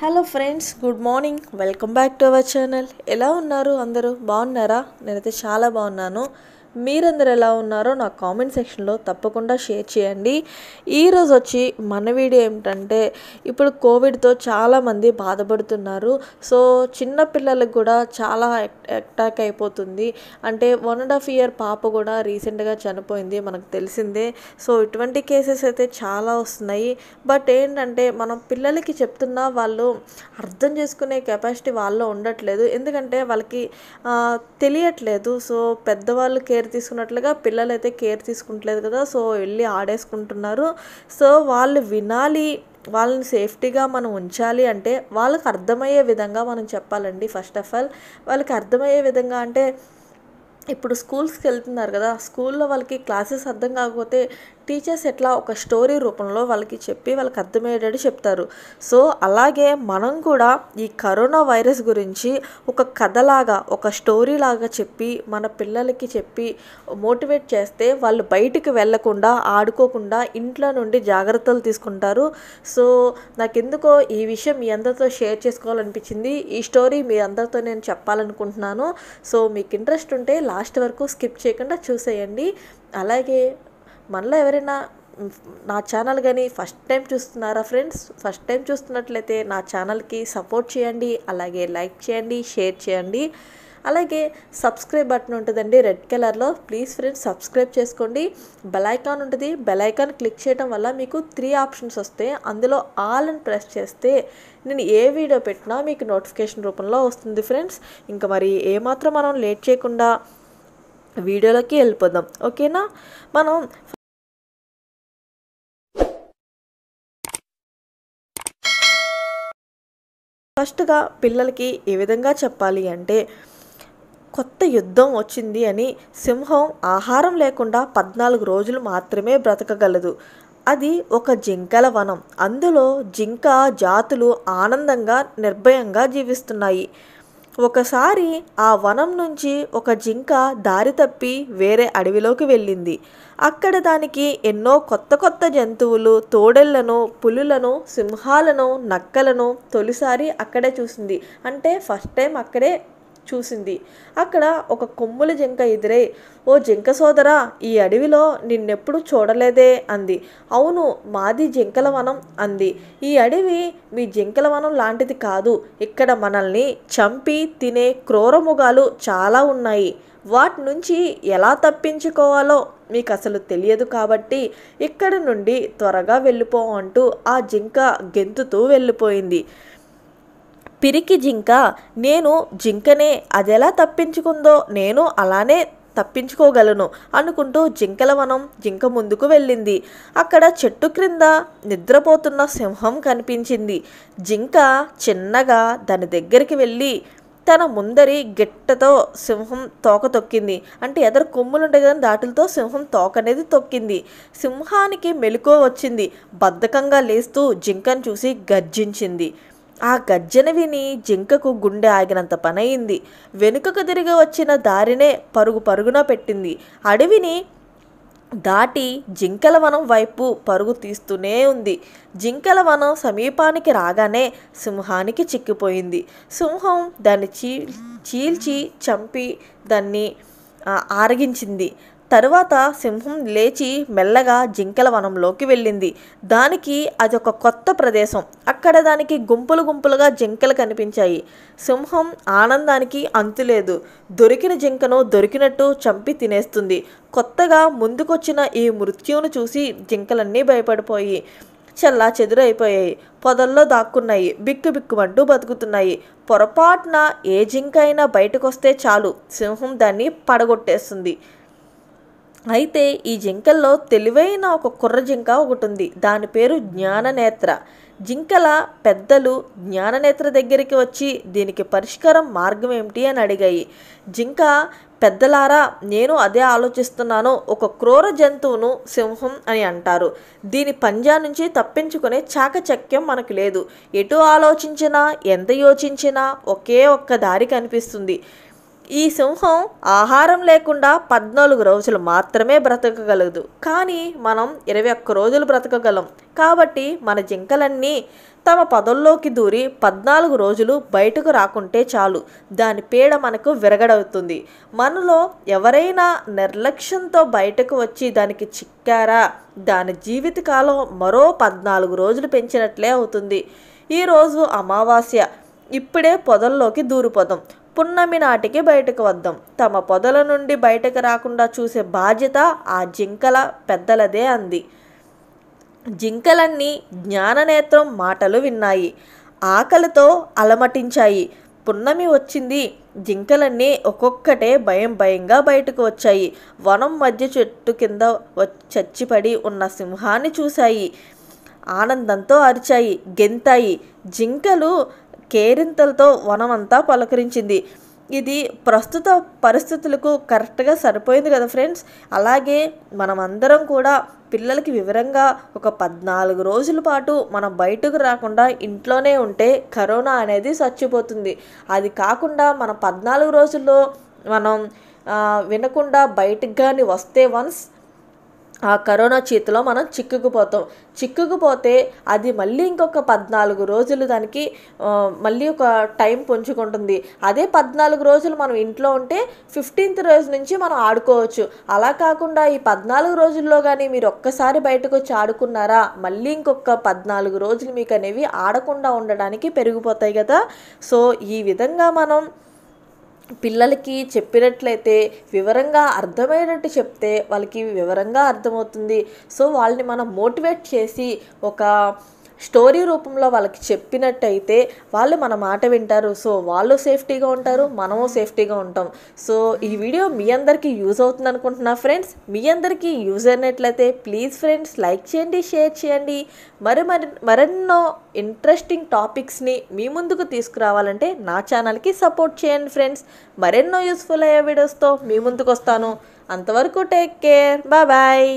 hello friends good morning welcome back to our channel ఎలా ఉన్నారు అందరూ బాగున్నారా నేనైతే చాలా బాగున్నాను మీరందరు ఎలా ఉన్నారో నా కామెంట్ సెక్షన్లో తప్పకుండా షేర్ చేయండి ఈరోజు వచ్చి మన వీడియో ఏమిటంటే ఇప్పుడు కోవిడ్తో చాలామంది బాధపడుతున్నారు సో చిన్న పిల్లలకు కూడా చాలా అటాక్ అయిపోతుంది అంటే వన్ అండ్ హాఫ్ ఇయర్ పాప కూడా రీసెంట్గా చనిపోయింది మనకు తెలిసిందే సో ఇటువంటి కేసెస్ అయితే చాలా వస్తున్నాయి బట్ ఏంటంటే మనం పిల్లలకి చెప్తున్నా వాళ్ళు అర్థం చేసుకునే కెపాసిటీ వాళ్ళలో ఉండట్లేదు ఎందుకంటే వాళ్ళకి తెలియట్లేదు సో పెద్దవాళ్ళు కేర్ కేర్ తీసుకున్నట్లుగా పిల్లలు అయితే కేర్ తీసుకుంటలేదు కదా సో వెళ్ళి ఆడేసుకుంటున్నారు సో వాళ్ళు వినాలి వాళ్ళని సేఫ్టీగా మనం ఉంచాలి అంటే వాళ్ళకి అర్థమయ్యే విధంగా మనం చెప్పాలండి ఫస్ట్ ఆఫ్ ఆల్ వాళ్ళకి అర్థమయ్యే విధంగా అంటే ఇప్పుడు స్కూల్స్కి వెళ్తున్నారు కదా స్కూల్లో వాళ్ళకి క్లాసెస్ అర్థం కాకపోతే టీచర్స్ ఎట్లా ఒక స్టోరీ రూపంలో వాళ్ళకి చెప్పి వాళ్ళకి అర్థమయ్యేటట్టు చెప్తారు సో అలాగే మనం కూడా ఈ కరోనా వైరస్ గురించి ఒక కథలాగా ఒక స్టోరీ లాగా చెప్పి మన పిల్లలకి చెప్పి మోటివేట్ చేస్తే వాళ్ళు బయటికి వెళ్లకుండా ఆడుకోకుండా ఇంట్లో నుండి జాగ్రత్తలు తీసుకుంటారు సో నాకెందుకో ఈ విషయం మీ అందరితో షేర్ చేసుకోవాలనిపించింది ఈ స్టోరీ మీ అందరితో నేను చెప్పాలనుకుంటున్నాను సో మీకు ఇంట్రెస్ట్ ఉంటే లాస్ట్ వరకు స్కిప్ చేయకుండా చూసేయండి అలాగే మనలో ఎవరైనా నా ఛానల్ కానీ ఫస్ట్ టైం చూస్తున్నారా ఫ్రెండ్స్ ఫస్ట్ టైం చూస్తున్నట్లయితే నా ఛానల్కి సపోర్ట్ చేయండి అలాగే లైక్ చేయండి షేర్ చేయండి అలాగే సబ్స్క్రైబ్ బటన్ ఉంటుందండి రెడ్ కలర్లో ప్లీజ్ ఫ్రెండ్స్ సబ్స్క్రైబ్ చేసుకోండి బెలైకాన్ ఉంటుంది బెలైకాన్ క్లిక్ చేయడం వల్ల మీకు త్రీ ఆప్షన్స్ వస్తాయి అందులో ఆల్ అని ప్రెస్ చేస్తే నేను ఏ వీడియో పెట్టినా మీకు నోటిఫికేషన్ రూపంలో వస్తుంది ఫ్రెండ్స్ ఇంకా మరి ఏమాత్రం మనం లేట్ చేయకుండా వీడియోలోకి వెళ్ళిపోదాం ఓకేనా మనం ఫస్ట్గా పిల్లలకి ఏ విధంగా చెప్పాలి అంటే కొత్త యుద్ధం వచ్చింది అని సింహం ఆహారం లేకుండా పద్నాలుగు రోజులు మాత్రమే బ్రతకగలదు అది ఒక జింకల వనం అందులో జింక జాతులు ఆనందంగా నిర్భయంగా జీవిస్తున్నాయి ఒకసారి ఆ వనం నుంచి ఒక జింక దారి తప్పి వేరే అడవిలోకి వెళ్ళింది అక్కడ దానికి ఎన్నో కొత్త కొత్త జంతువులు తోడెళ్లను పులులను సింహాలను నక్కలను తొలిసారి అక్కడే చూసింది అంటే ఫస్ట్ టైం అక్కడే చూసింది అక్కడ ఒక కొమ్ముల జింక ఎదురై ఓ జింక సోదరా ఈ అడవిలో నిన్నెప్పుడు చూడలేదే అంది అవును మాది జింకల వనం అంది ఈ అడవి మీ జింకల వనం లాంటిది కాదు ఇక్కడ మనల్ని చంపి తినే క్రూరముగాలు చాలా ఉన్నాయి వాటి నుంచి ఎలా తప్పించుకోవాలో మీకు అసలు తెలియదు కాబట్టి ఇక్కడ నుండి త్వరగా వెళ్ళిపో అంటూ ఆ జింక గెంతుతూ వెళ్ళిపోయింది పిరికి జింక నేను జింకనే అదెలా తప్పించుకుందో నేను అలానే తప్పించుకోగలను అనుకుంటూ జింకల వనం జింక ముందుకు వెళ్ళింది అక్కడ చెట్టు క్రింద నిద్రపోతున్న సింహం కనిపించింది జింక చిన్నగా దాని దగ్గరికి వెళ్ళి తన ముందరి గిట్టతో సింహం తోక తొక్కింది అంటే ఎదరు కొమ్ములు ఉంటాయి కదా దాటిలతో సింహం తోక అనేది తొక్కింది సింహానికి మెలుకో వచ్చింది బద్ధకంగా లేస్తూ జింకను చూసి గర్జించింది ఆ గర్జన విని జింకకు గుండె ఆగినంత పనయింది వెనుకకు తిరిగి వచ్చిన దారినే పరుగు పరుగున పెట్టింది అడవిని దాటి జింకల వనం వైపు పరుగు తీస్తూనే ఉంది జింకల వనం సమీపానికి రాగానే సింహానికి చిక్కిపోయింది సింహం దాన్ని చీల్ చీల్చి చంపి దాన్ని ఆరగించింది తరువాత సింహం లేచి మెల్లగా జింకల వనంలోకి వెళ్ళింది దానికి అదొక కొత్త ప్రదేశం అక్కడ దానికి గుంపులు గుంపులుగా జింకలు కనిపించాయి సింహం ఆనందానికి అంతులేదు దొరికిన జింకను దొరికినట్టు చంపి తినేస్తుంది కొత్తగా ముందుకొచ్చిన ఈ మృత్యువును చూసి జింకలన్నీ భయపడిపోయి చల్లా చెదురైపోయాయి పొదల్లో దాక్కున్నాయి బిక్కు బిక్కుమంటూ బతుకుతున్నాయి పొరపాటున ఏ జింక అయినా బయటకొస్తే చాలు సింహం దాన్ని పడగొట్టేస్తుంది అయితే ఈ జింకల్లో తెలివైన ఒక కుర్ర జింక ఒకటి ఉంది దాని పేరు జ్ఞాననేత్ర జింకల పెద్దలు జ్ఞాననేత్ర దగ్గరికి వచ్చి దీనికి పరిష్కారం మార్గం ఏమిటి అని అడిగాయి జింక పెద్దలారా నేను అదే ఆలోచిస్తున్నాను ఒక క్రూర జంతువును సింహం అని అంటారు దీని పంజా నుంచి తప్పించుకునే చాకచక్యం మనకు లేదు ఎటు ఆలోచించినా ఎంత యోచించినా ఒకే ఒక్క దారి కనిపిస్తుంది ఈ సింహం ఆహారం లేకుండా పద్నాలుగు రోజులు మాత్రమే బ్రతకగలదు కానీ మనం ఇరవై ఒక్క రోజులు బ్రతకగలం కాబట్టి మన జింకలన్నీ తమ పదల్లోకి దూరి పద్నాలుగు రోజులు బయటకు రాకుంటే చాలు దాని పీడ మనకు విరగడవుతుంది మనలో ఎవరైనా నిర్లక్ష్యంతో బయటకు వచ్చి దానికి చిక్కారా దాని జీవితకాలం మరో పద్నాలుగు రోజులు పెంచినట్లే అవుతుంది ఈరోజు అమావాస్య ఇప్పుడే పొదల్లోకి దూరిపోదాం పున్నమి నాటికి బయటకు వద్దాం తమ పొదల నుండి బయటకు రాకుండా చూసే బాధ్యత ఆ జింకల పెద్దలదే అంది జింకలన్నీ జ్ఞాననేత్రం మాటలు విన్నాయి ఆకలితో అలమటించాయి పున్నమి వచ్చింది జింకలన్నీ ఒక్కొక్కటే భయం భయంగా బయటకు వచ్చాయి వనం మధ్య చెట్టు కింద చచ్చిపడి ఉన్న సింహాన్ని చూశాయి ఆనందంతో అరిచాయి గెంతాయి జింకలు కేరింతలతో వనమంతా పలకరించింది ఇది ప్రస్తుత పరిస్థితులకు కరెక్ట్గా సరిపోయింది కదా ఫ్రెండ్స్ అలాగే మనమందరం కూడా పిల్లలకి వివరంగా ఒక పద్నాలుగు రోజుల పాటు మనం బయటకు రాకుండా ఇంట్లోనే ఉంటే కరోనా అనేది చచ్చిపోతుంది అది కాకుండా మన పద్నాలుగు రోజుల్లో మనం వినకుండా బయటకు కానీ వస్తే వన్స్ ఆ కరోనా చేతిలో మనం చిక్కుకుపోతాం చిక్కుకుపోతే అది మళ్ళీ ఇంకొక పద్నాలుగు రోజులు దానికి మళ్ళీ ఒక టైం పుంజుకుంటుంది అదే పద్నాలుగు రోజులు మనం ఇంట్లో ఉంటే ఫిఫ్టీన్త్ రోజు నుంచి మనం ఆడుకోవచ్చు అలా కాకుండా ఈ పద్నాలుగు రోజుల్లో కానీ మీరు ఒక్కసారి బయటకు వచ్చి ఆడుకున్నారా మళ్ళీ ఇంకొక పద్నాలుగు రోజులు మీకు అనేవి ఆడకుండా ఉండడానికి పెరిగిపోతాయి కదా సో ఈ విధంగా మనం పిల్లలకి చెప్పినట్లయితే వివరంగా అర్థమయ్యేటట్టు చెప్తే వాళ్ళకి వివరంగా అర్థమవుతుంది సో వాళ్ళని మనం మోటివేట్ చేసి ఒక స్టోరీ రూపంలో వాళ్ళకి చెప్పినట్టయితే వాళ్ళు మన మాట వింటారు సో వాళ్ళు సేఫ్టీగా ఉంటారు మనము సేఫ్టీగా ఉంటాం సో ఈ వీడియో మీ అందరికీ యూజ్ అవుతుంది అనుకుంటున్నా ఫ్రెండ్స్ మీ అందరికీ యూజ్ అయినట్లయితే ప్లీజ్ ఫ్రెండ్స్ లైక్ చేయండి షేర్ చేయండి మరి మరి మరెన్నో ఇంట్రెస్టింగ్ టాపిక్స్ని మీ ముందుకు తీసుకురావాలంటే నా ఛానల్కి సపోర్ట్ చేయండి ఫ్రెండ్స్ మరెన్నో యూస్ఫుల్ అయ్యే వీడియోస్తో మీ ముందుకు వస్తాను అంతవరకు టేక్ కేర్ బాయ్